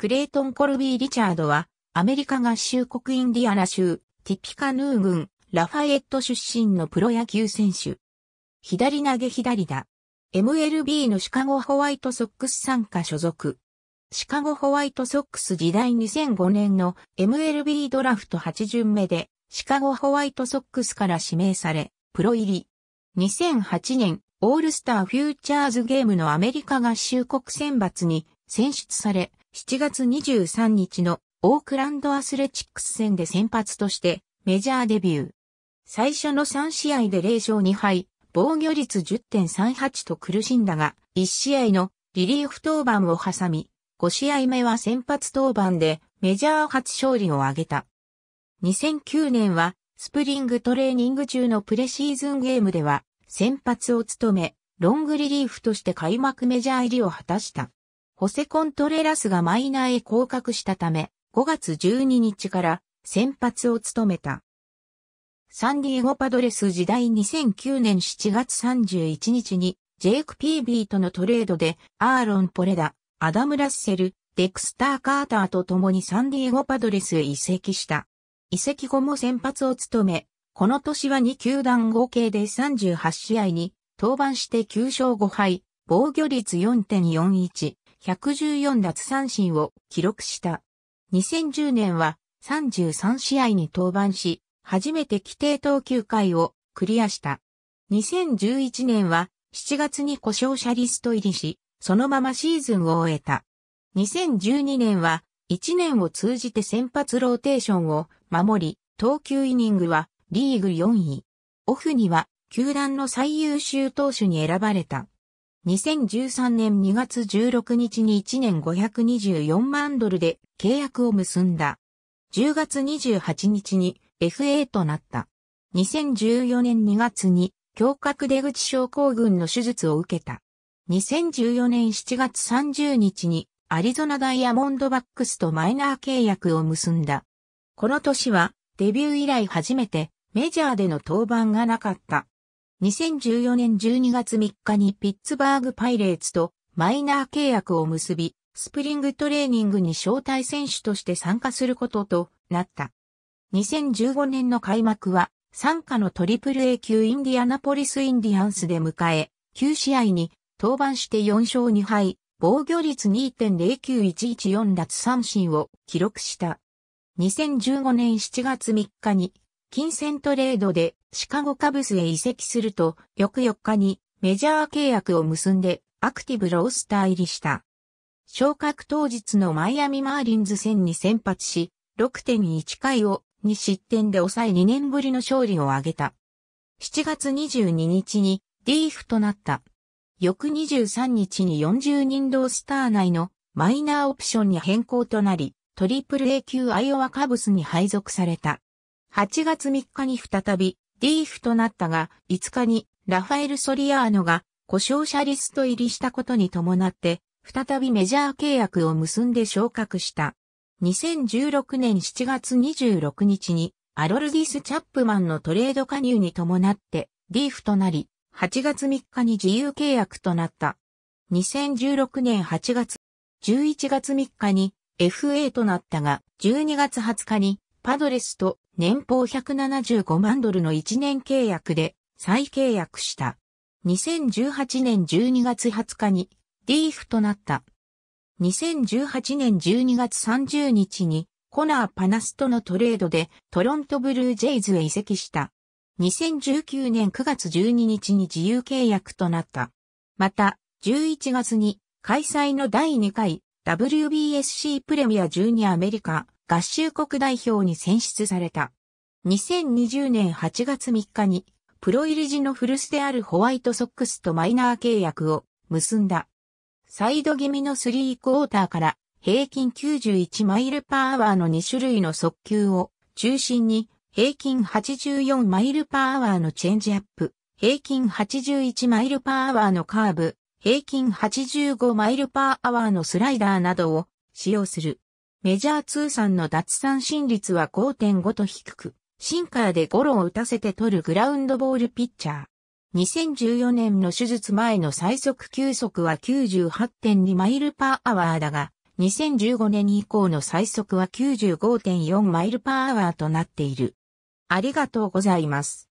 クレイトン・コルビー・リチャードは、アメリカ合衆国インディアナ州、ティピカヌー郡、ラファエット出身のプロ野球選手。左投げ左打。MLB のシカゴホワイトソックス参加所属。シカゴホワイトソックス時代2005年の MLB ドラフト8巡目で、シカゴホワイトソックスから指名され、プロ入り。2008年、オールスターフューチャーズゲームのアメリカ合衆国選抜に選出され、7月23日のオークランドアスレチックス戦で先発としてメジャーデビュー。最初の3試合で0勝2敗、防御率10.38と苦しんだが、1試合のリリーフ登板を挟み、5試合目は先発登板でメジャー初勝利を挙げた。2009年はスプリングトレーニング中のプレシーズンゲームでは先発を務め、ロングリリーフとして開幕メジャー入りを果たした。ホセコントレラスがマイナーへ降格したため、5月12日から先発を務めた。サンディエゴパドレス時代2009年7月31日に、ジェイク・ピービーとのトレードで、アーロン・ポレダ、アダム・ラッセル、デクスター・カーターと共にサンディエゴパドレスへ移籍した。移籍後も先発を務め、この年は2球団合計で38試合に登板して9勝5敗、防御率4.41、114奪三振を記録した。2010年は33試合に登板し、初めて規定投球回をクリアした。2011年は7月に故障者リスト入りし、そのままシーズンを終えた。2012年は1年を通じて先発ローテーションを守り、投球イニングはリーグ4位。オフには球団の最優秀投手に選ばれた。2013年2月16日に1年524万ドルで契約を結んだ。10月28日に FA となった。2014年2月に胸郭出口症候群の手術を受けた。2014年7月30日にアリゾナダイヤモンドバックスとマイナー契約を結んだ。この年はデビュー以来初めてメジャーでの登板がなかった。2014年12月3日にピッツバーグパイレーツとマイナー契約を結び、スプリングトレーニングに招待選手として参加することとなった。2015年の開幕は、参加のトリプル A 級インディアナポリスインディアンスで迎え、9試合に登板して4勝2敗、防御率2.09114奪三振を記録した。2015年7月3日に、金銭トレードでシカゴカブスへ移籍すると、翌4日にメジャー契約を結んでアクティブロースター入りした。昇格当日のマイアミマーリンズ戦に先発し、6.1回を2失点で抑え2年ぶりの勝利を挙げた。7月22日にリーフとなった。翌23日に40人同スター内のマイナーオプションに変更となり、トリプル A 級アイオワカブスに配属された。8月3日に再びリーフとなったが、5日にラファエル・ソリアーノが故障者リスト入りしたことに伴って、再びメジャー契約を結んで昇格した。2016年7月26日に、アロルディス・チャップマンのトレード加入に伴って、リーフとなり、8月3日に自由契約となった。2016年8月、11月3日に FA となったが、12月20日にパドレスと年俸175万ドルの1年契約で再契約した。2018年12月20日にディーフとなった。2018年12月30日にコナー・パナスとのトレードでトロントブルージェイズへ移籍した。2019年9月12日に自由契約となった。また、11月に開催の第2回 WBSC プレミア12アメリカ合衆国代表に選出された。2020年8月3日に、プロ入り時の古巣であるホワイトソックスとマイナー契約を結んだ。サイド気味のスリークォーターから平均91マイルパーアワーの2種類の速球を中心に平均84マイルパーアワーのチェンジアップ、平均81マイルパーアワーのカーブ、平均85マイルパーアワーのスライダーなどを使用する。メジャー通算の脱三振率は5.5と低く、シンカーでゴロを打たせて取るグラウンドボールピッチャー。2014年の手術前の最速球速は98.2マイルパーアワーだが、2015年以降の最速は95.4マイルパーアワーとなっている。ありがとうございます。